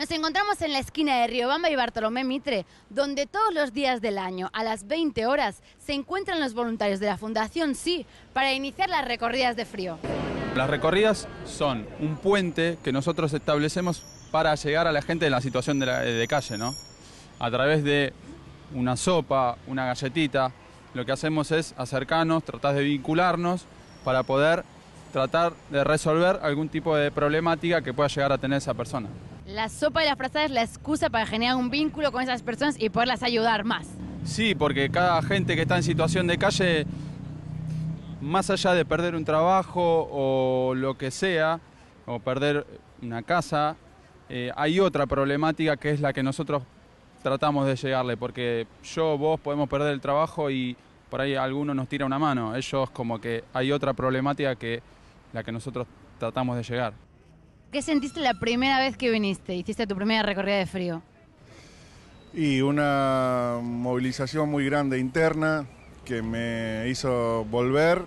Nos encontramos en la esquina de Riobamba y Bartolomé Mitre, donde todos los días del año, a las 20 horas, se encuentran los voluntarios de la Fundación Sí para iniciar las recorridas de frío. Las recorridas son un puente que nosotros establecemos para llegar a la gente en la situación de, de calle, ¿no? A través de una sopa, una galletita, lo que hacemos es acercarnos, tratar de vincularnos para poder tratar de resolver algún tipo de problemática que pueda llegar a tener esa persona. La sopa de las frases es la excusa para generar un vínculo con esas personas y poderlas ayudar más. Sí, porque cada gente que está en situación de calle, más allá de perder un trabajo o lo que sea, o perder una casa, eh, hay otra problemática que es la que nosotros tratamos de llegarle, porque yo, vos podemos perder el trabajo y por ahí alguno nos tira una mano. Ellos como que hay otra problemática que la que nosotros tratamos de llegar. ¿Qué sentiste la primera vez que viniste? Hiciste tu primera recorrida de frío. Y una movilización muy grande interna que me hizo volver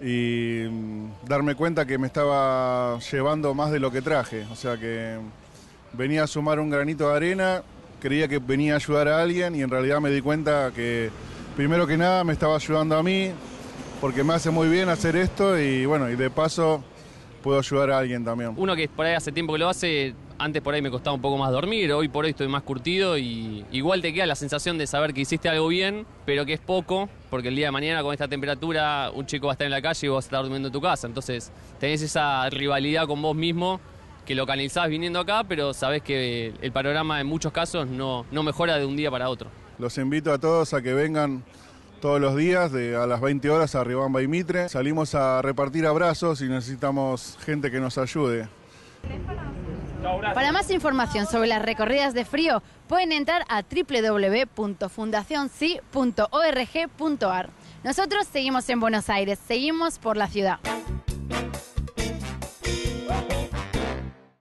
y mm, darme cuenta que me estaba llevando más de lo que traje. O sea que venía a sumar un granito de arena, creía que venía a ayudar a alguien y en realidad me di cuenta que primero que nada me estaba ayudando a mí porque me hace muy bien hacer esto y bueno, y de paso puedo ayudar a alguien también. Uno que por ahí hace tiempo que lo hace, antes por ahí me costaba un poco más dormir, hoy por hoy estoy más curtido y igual te queda la sensación de saber que hiciste algo bien, pero que es poco, porque el día de mañana con esta temperatura un chico va a estar en la calle y vos vas a estar durmiendo en tu casa. Entonces tenés esa rivalidad con vos mismo que lo viniendo acá, pero sabés que el panorama en muchos casos no, no mejora de un día para otro. Los invito a todos a que vengan todos los días de a las 20 horas a Ribamba y Mitre. Salimos a repartir abrazos y necesitamos gente que nos ayude. Para más información sobre las recorridas de frío, pueden entrar a www.fundacionci.org.ar. Nosotros seguimos en Buenos Aires, seguimos por la ciudad.